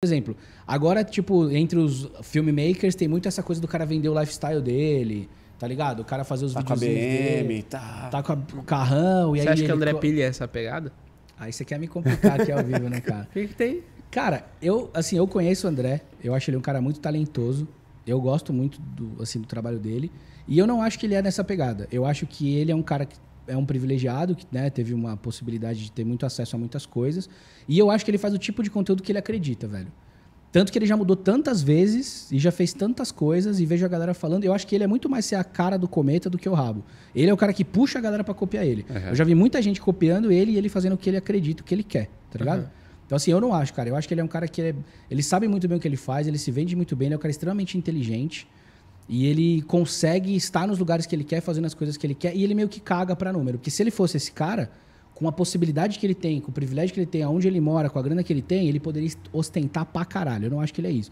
Por exemplo, agora, tipo, entre os filmmakers tem muito essa coisa do cara vender o lifestyle dele, tá ligado? O cara fazer os tá vídeos dele. Tá. tá com o carrão e aí. Você acha que André co... Pilha é essa pegada? Aí você quer me complicar aqui ao vivo, né, cara? O que, que tem? Cara, eu, assim, eu conheço o André, eu acho ele um cara muito talentoso. Eu gosto muito do, assim, do trabalho dele. E eu não acho que ele é nessa pegada. Eu acho que ele é um cara que é um privilegiado que né, teve uma possibilidade de ter muito acesso a muitas coisas. E eu acho que ele faz o tipo de conteúdo que ele acredita, velho. Tanto que ele já mudou tantas vezes e já fez tantas coisas e vejo a galera falando. Eu acho que ele é muito mais ser a cara do cometa do que o rabo. Ele é o cara que puxa a galera para copiar ele. Uhum. Eu já vi muita gente copiando ele e ele fazendo o que ele acredita, o que ele quer, tá ligado? Uhum. Então, assim, eu não acho, cara. Eu acho que ele é um cara que. Ele, é... ele sabe muito bem o que ele faz, ele se vende muito bem, ele é um cara extremamente inteligente. E ele consegue estar nos lugares que ele quer, fazendo as coisas que ele quer, e ele meio que caga para número. Porque se ele fosse esse cara, com a possibilidade que ele tem, com o privilégio que ele tem, aonde ele mora, com a grana que ele tem, ele poderia ostentar pra caralho. Eu não acho que ele é isso.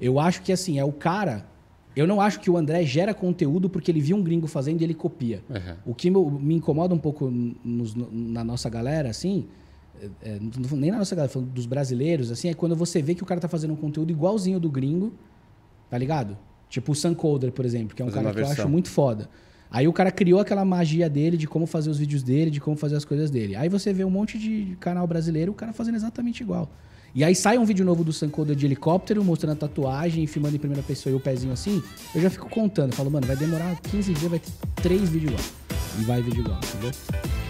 Eu acho que, assim, é o cara. Eu não acho que o André gera conteúdo porque ele viu um gringo fazendo e ele copia. Uhum. O que me incomoda um pouco nos, na nossa galera, assim, é, é nem na nossa galera, falando dos brasileiros, assim, é quando você vê que o cara tá fazendo um conteúdo igualzinho do gringo, tá ligado? Tipo o Suncoder, por exemplo, que é um Fazendo cara que eu acho muito foda. Aí o cara criou aquela magia dele de como fazer os vídeos dele, de como fazer as coisas dele. Aí você vê um monte de canal brasileiro, o cara fazendo exatamente igual. E aí sai um vídeo novo do Sankoda de helicóptero, mostrando a tatuagem, filmando em primeira pessoa e o pezinho assim. Eu já fico contando, falo, mano, vai demorar 15 dias, vai ter 3 vídeos igual. E vai vídeo igual, entendeu?